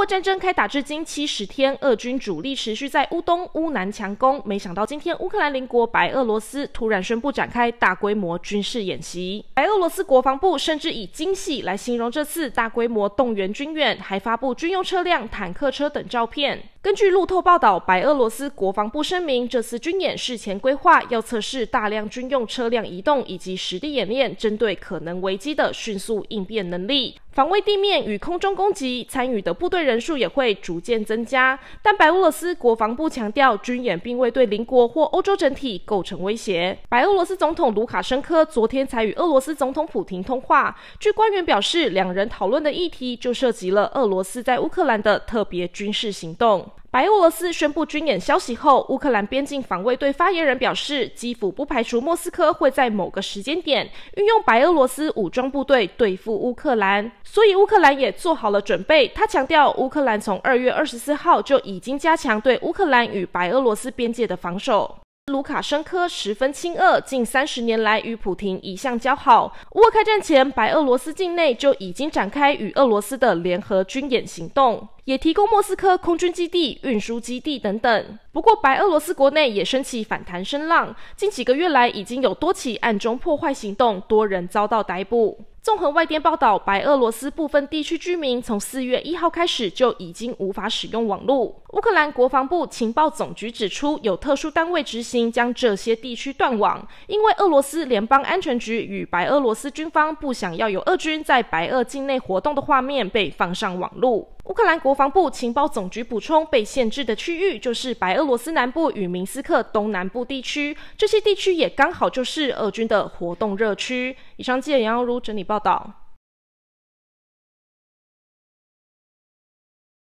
俄战争开打至今七十天，俄军主力持续在乌东、乌南强攻。没想到今天，乌克兰邻国白俄罗斯突然宣布展开大规模军事演习，白俄罗斯国防部甚至以“惊喜来形容这次大规模动员军演，还发布军用车辆、坦克车等照片。根据路透报道，白俄罗斯国防部声明，这次军演事前规划，要测试大量军用车辆移动以及实地演练，针对可能危机的迅速应变能力，防卫地面与空中攻击。参与的部队人数也会逐渐增加。但白俄罗斯国防部强调，军演并未对邻国或欧洲整体构成威胁。白俄罗斯总统卢卡申科昨天才与俄罗斯总统普廷通话，据官员表示，两人讨论的议题就涉及了俄罗斯在乌克兰的特别军事行动。白俄罗斯宣布军演消息后，乌克兰边境防卫队发言人表示，基辅不排除莫斯科会在某个时间点运用白俄罗斯武装部队对付乌克兰，所以乌克兰也做好了准备。他强调，乌克兰从二月二十四号就已经加强对乌克兰与白俄罗斯边界的防守。卢卡申科十分亲俄，近三十年来与普京一向交好。沃开战前，白俄罗斯境内就已经展开与俄罗斯的联合军演行动，也提供莫斯科空军基地、运输基地等等。不过，白俄罗斯国内也升起反弹声浪，近几个月来已经有多起暗中破坏行动，多人遭到逮捕。综合外电报道，白俄罗斯部分地区居民从四月一号开始就已经无法使用网络。乌克兰国防部情报总局指出，有特殊单位执行将这些地区断网，因为俄罗斯联邦安全局与白俄罗斯军方不想要有俄军在白俄境内活动的画面被放上网路。乌克兰国防部情报总局补充，被限制的区域就是白俄罗斯南部与明斯克东南部地区，这些地区也刚好就是俄军的活动热区。以上，记者杨耀儒整理报道。